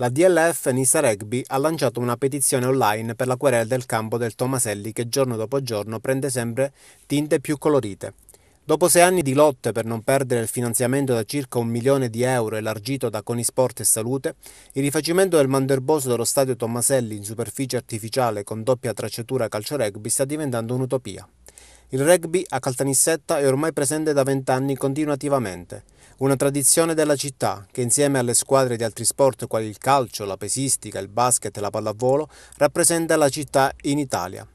La DLF Nisa Rugby ha lanciato una petizione online per la querela del campo del Tomaselli che giorno dopo giorno prende sempre tinte più colorite. Dopo sei anni di lotte per non perdere il finanziamento da circa un milione di euro elargito da Conisport e Salute, il rifacimento del manderboso dello stadio Tommaselli in superficie artificiale con doppia tracciatura calcio-rugby sta diventando un'utopia. Il rugby a Caltanissetta è ormai presente da vent'anni continuativamente. Una tradizione della città che insieme alle squadre di altri sport quali il calcio, la pesistica, il basket e la pallavolo rappresenta la città in Italia.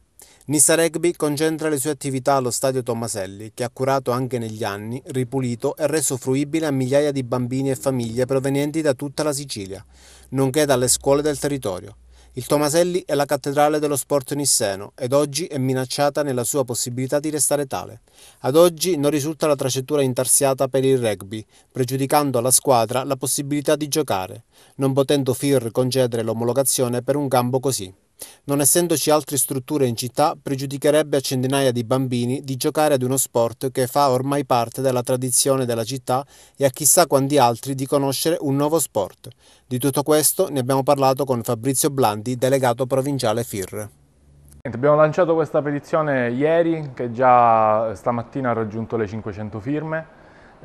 Nissa Rugby concentra le sue attività allo stadio Tommaselli, che ha curato anche negli anni, ripulito e reso fruibile a migliaia di bambini e famiglie provenienti da tutta la Sicilia, nonché dalle scuole del territorio. Il Tomaselli è la cattedrale dello sport nisseno ed oggi è minacciata nella sua possibilità di restare tale. Ad oggi non risulta la tracettura intarsiata per il rugby, pregiudicando alla squadra la possibilità di giocare, non potendo FIR concedere l'omologazione per un gambo così. Non essendoci altre strutture in città, pregiudicherebbe a centinaia di bambini di giocare ad uno sport che fa ormai parte della tradizione della città e a chissà quanti altri di conoscere un nuovo sport. Di tutto questo ne abbiamo parlato con Fabrizio Blandi, delegato provinciale FIR. Abbiamo lanciato questa petizione ieri che già stamattina ha raggiunto le 500 firme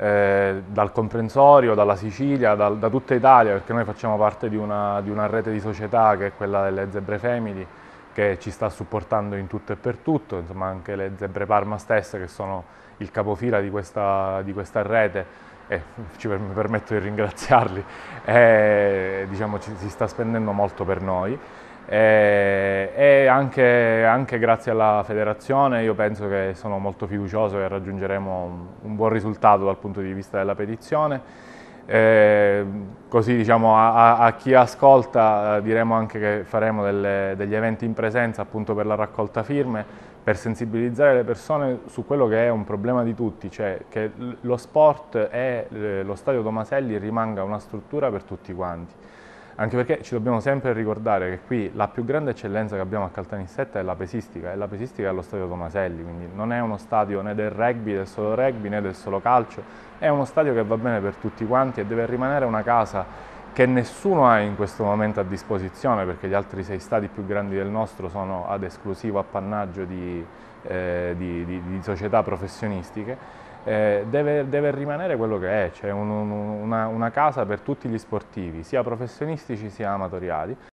eh, dal comprensorio, dalla Sicilia, dal, da tutta Italia, perché noi facciamo parte di una, di una, rete di società che è quella delle Zebre Family, che ci sta supportando in tutto e per tutto, insomma anche le Zebre Parma stesse che sono il capofila di questa, di questa rete e ci mi permetto di ringraziarli, e, eh, diciamo, ci, si sta spendendo molto per noi e, eh, e anche, anche, grazie alla federazione io penso che sono molto fiducioso che raggiungeremo un, un buon risultato dal punto di vista della petizione. Eh, così diciamo, a, a, chi ascolta eh, diremo anche che faremo delle, degli eventi in presenza appunto per la raccolta firme, per sensibilizzare le persone su quello che è un problema di tutti, cioè che lo sport e eh, lo stadio Tomaselli rimanga una struttura per tutti quanti anche perché ci dobbiamo sempre ricordare che qui la più grande eccellenza che abbiamo a Caltanissetta è la pesistica, e la pesistica è lo stadio Tomaselli, quindi non è uno stadio né del rugby, del solo rugby, né del solo calcio, è uno stadio che va bene per tutti quanti e deve rimanere una casa che nessuno ha in questo momento a disposizione perché gli altri sei stadi più grandi del nostro sono ad esclusivo appannaggio di, eh, di, di, di società professionistiche eh, deve, deve, rimanere quello che è, cioè un, un, una, una, casa per tutti gli sportivi, sia professionistici sia amatoriali,